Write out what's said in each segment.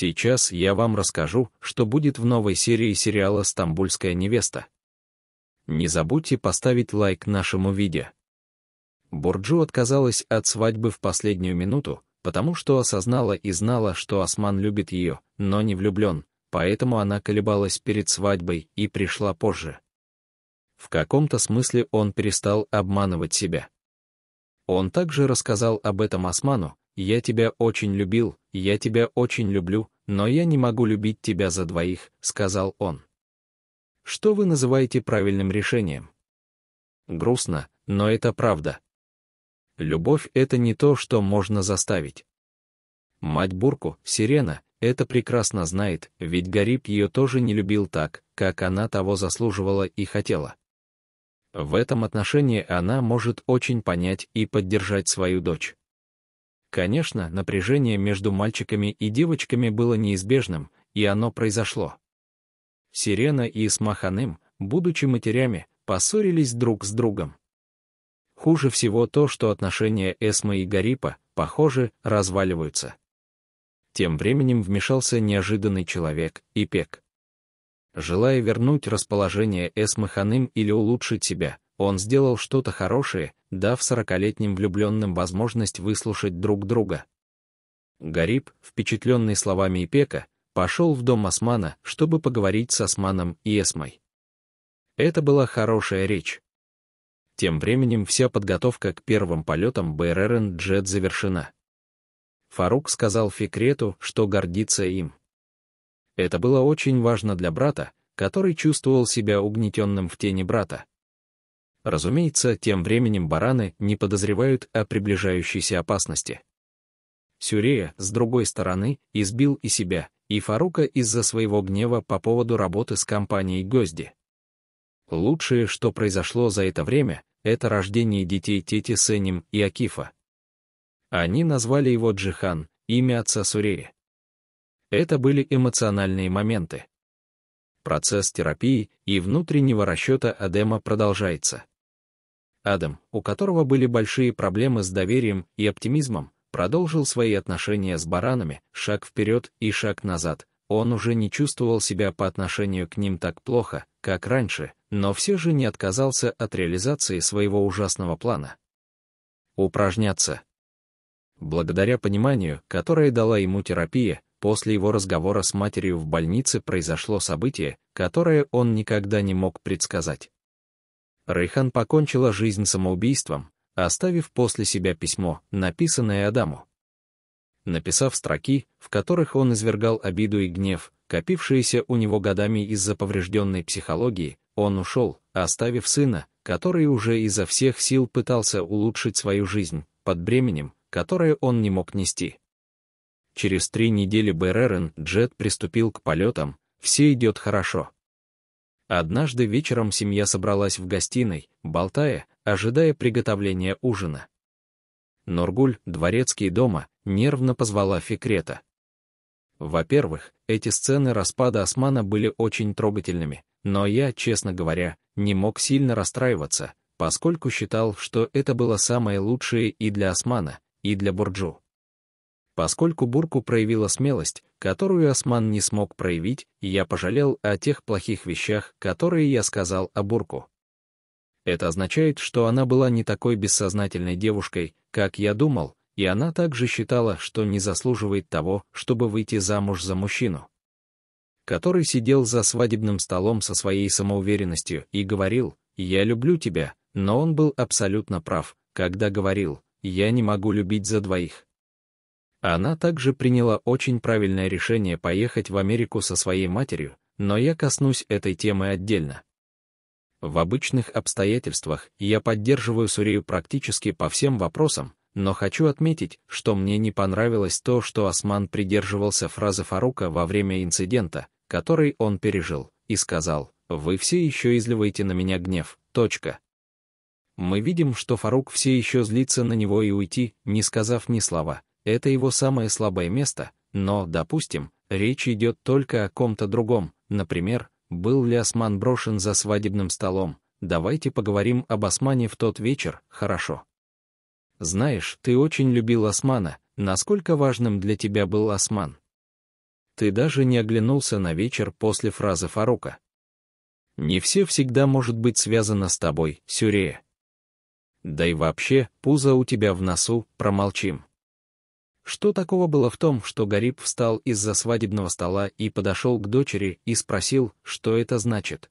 Сейчас я вам расскажу, что будет в новой серии сериала «Стамбульская невеста». Не забудьте поставить лайк нашему видео. Бурджу отказалась от свадьбы в последнюю минуту, потому что осознала и знала, что Осман любит ее, но не влюблен, поэтому она колебалась перед свадьбой и пришла позже. В каком-то смысле он перестал обманывать себя. Он также рассказал об этом Осману, «Я тебя очень любил, я тебя очень люблю, но я не могу любить тебя за двоих», — сказал он. Что вы называете правильным решением? Грустно, но это правда. Любовь — это не то, что можно заставить. Мать Бурку, Сирена, это прекрасно знает, ведь Гариб ее тоже не любил так, как она того заслуживала и хотела. В этом отношении она может очень понять и поддержать свою дочь. Конечно, напряжение между мальчиками и девочками было неизбежным, и оно произошло. Сирена и Смаханым, будучи матерями, поссорились друг с другом. Хуже всего то, что отношения Эсмы и Гарипа, похоже, разваливаются. Тем временем вмешался неожиданный человек, Ипек. Желая вернуть расположение Эсмаханым или улучшить себя, он сделал что-то хорошее, дав сорокалетним влюбленным возможность выслушать друг друга. Гариб, впечатленный словами Ипека, пошел в дом Османа, чтобы поговорить с Османом и Эсмой. Это была хорошая речь. Тем временем вся подготовка к первым полетам БРРН «Джет» завершена. Фарук сказал Фикрету, что гордится им. Это было очень важно для брата, который чувствовал себя угнетенным в тени брата. Разумеется, тем временем бараны не подозревают о приближающейся опасности. Сюрея, с другой стороны, избил и себя, и Фарука из-за своего гнева по поводу работы с компанией Гозди. Лучшее, что произошло за это время, это рождение детей тети Сеним и Акифа. Они назвали его Джихан, имя отца Сурея. Это были эмоциональные моменты. Процесс терапии и внутреннего расчета Адема продолжается. Адам, у которого были большие проблемы с доверием и оптимизмом, продолжил свои отношения с баранами, шаг вперед и шаг назад. Он уже не чувствовал себя по отношению к ним так плохо, как раньше, но все же не отказался от реализации своего ужасного плана. Упражняться. Благодаря пониманию, которое дала ему терапия, После его разговора с матерью в больнице произошло событие, которое он никогда не мог предсказать. Рейхан покончила жизнь самоубийством, оставив после себя письмо, написанное Адаму. Написав строки, в которых он извергал обиду и гнев, копившиеся у него годами из-за поврежденной психологии, он ушел, оставив сына, который уже изо всех сил пытался улучшить свою жизнь, под бременем, которое он не мог нести. Через три недели Беререн Джет приступил к полетам, все идет хорошо. Однажды вечером семья собралась в гостиной, болтая, ожидая приготовления ужина. Нургуль, дворецкий дома, нервно позвала Фикрета. Во-первых, эти сцены распада Османа были очень трогательными, но я, честно говоря, не мог сильно расстраиваться, поскольку считал, что это было самое лучшее и для Османа, и для Бурджу. Поскольку Бурку проявила смелость, которую Осман не смог проявить, и я пожалел о тех плохих вещах, которые я сказал о Бурку. Это означает, что она была не такой бессознательной девушкой, как я думал, и она также считала, что не заслуживает того, чтобы выйти замуж за мужчину, который сидел за свадебным столом со своей самоуверенностью и говорил «Я люблю тебя», но он был абсолютно прав, когда говорил «Я не могу любить за двоих». Она также приняла очень правильное решение поехать в Америку со своей матерью, но я коснусь этой темы отдельно. В обычных обстоятельствах я поддерживаю Сурию практически по всем вопросам, но хочу отметить, что мне не понравилось то, что Осман придерживался фразы Фарука во время инцидента, который он пережил, и сказал, «Вы все еще изливаете на меня гнев, точка». Мы видим, что Фарук все еще злится на него и уйти, не сказав ни слова, это его самое слабое место, но, допустим, речь идет только о ком-то другом, например, был ли осман брошен за свадебным столом, давайте поговорим об османе в тот вечер, хорошо. Знаешь, ты очень любил османа, насколько важным для тебя был осман? Ты даже не оглянулся на вечер после фразы Фарука. Не все всегда может быть связано с тобой, Сюрея. Да и вообще, пузо у тебя в носу, промолчим. Что такого было в том, что Гариб встал из-за свадебного стола и подошел к дочери и спросил, что это значит?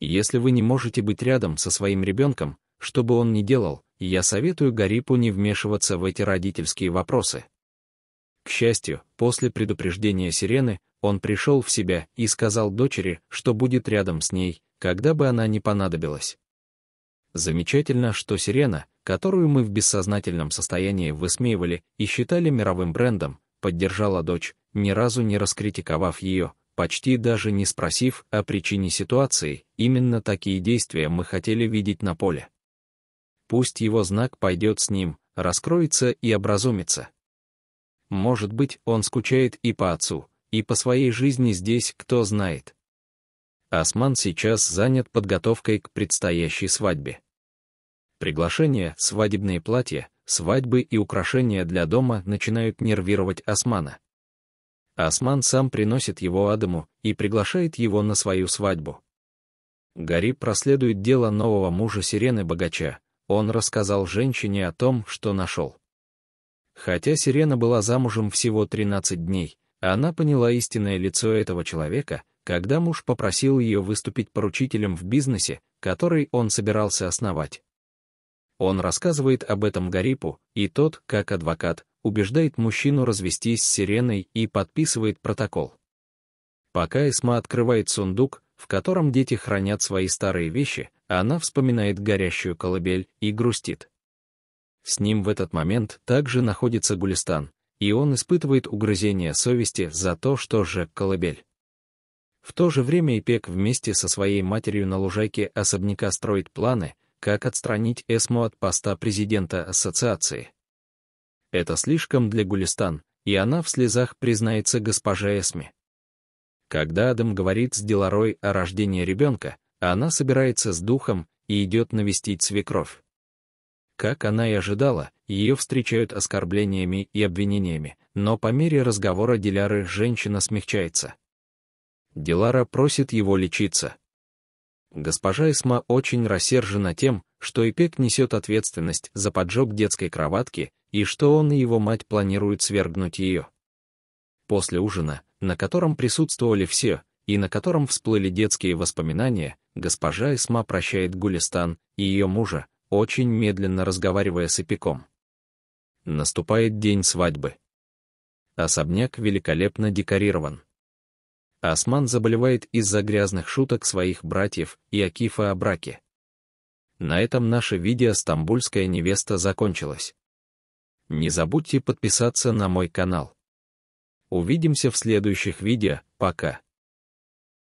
Если вы не можете быть рядом со своим ребенком, что бы он ни делал, я советую Гарипу не вмешиваться в эти родительские вопросы. К счастью, после предупреждения сирены, он пришел в себя и сказал дочери, что будет рядом с ней, когда бы она не понадобилась. Замечательно, что сирена, которую мы в бессознательном состоянии высмеивали и считали мировым брендом, поддержала дочь, ни разу не раскритиковав ее, почти даже не спросив о причине ситуации, именно такие действия мы хотели видеть на поле. Пусть его знак пойдет с ним, раскроется и образумится. Может быть, он скучает и по отцу, и по своей жизни здесь, кто знает. Осман сейчас занят подготовкой к предстоящей свадьбе. Приглашения, свадебные платья, свадьбы и украшения для дома начинают нервировать Османа. Осман сам приносит его Адаму и приглашает его на свою свадьбу. Гариб проследует дело нового мужа Сирены Богача, он рассказал женщине о том, что нашел. Хотя Сирена была замужем всего 13 дней, она поняла истинное лицо этого человека, когда муж попросил ее выступить поручителем в бизнесе, который он собирался основать. Он рассказывает об этом Гарипу, и тот, как адвокат, убеждает мужчину развестись с сиреной и подписывает протокол. Пока Эсма открывает сундук, в котором дети хранят свои старые вещи, она вспоминает горящую колыбель и грустит. С ним в этот момент также находится Гулистан, и он испытывает угрызение совести за то, что же колыбель. В то же время Ипек вместе со своей матерью на лужайке особняка строит планы, как отстранить ЭСМО от поста президента ассоциации. Это слишком для Гулистан, и она в слезах признается госпоже Эсме. Когда Адам говорит с Деларой о рождении ребенка, она собирается с духом и идет навестить свекровь. Как она и ожидала, ее встречают оскорблениями и обвинениями, но по мере разговора Диляры женщина смягчается. Дилара просит его лечиться. Госпожа Исма очень рассержена тем, что Ипек несет ответственность за поджог детской кроватки и что он и его мать планируют свергнуть ее. После ужина, на котором присутствовали все, и на котором всплыли детские воспоминания, госпожа Исма прощает Гулистан и ее мужа, очень медленно разговаривая с Ипеком. Наступает день свадьбы. Особняк великолепно декорирован. Осман заболевает из-за грязных шуток своих братьев и Акифа о браке. На этом наше видео «Стамбульская невеста» закончилось. Не забудьте подписаться на мой канал. Увидимся в следующих видео, пока.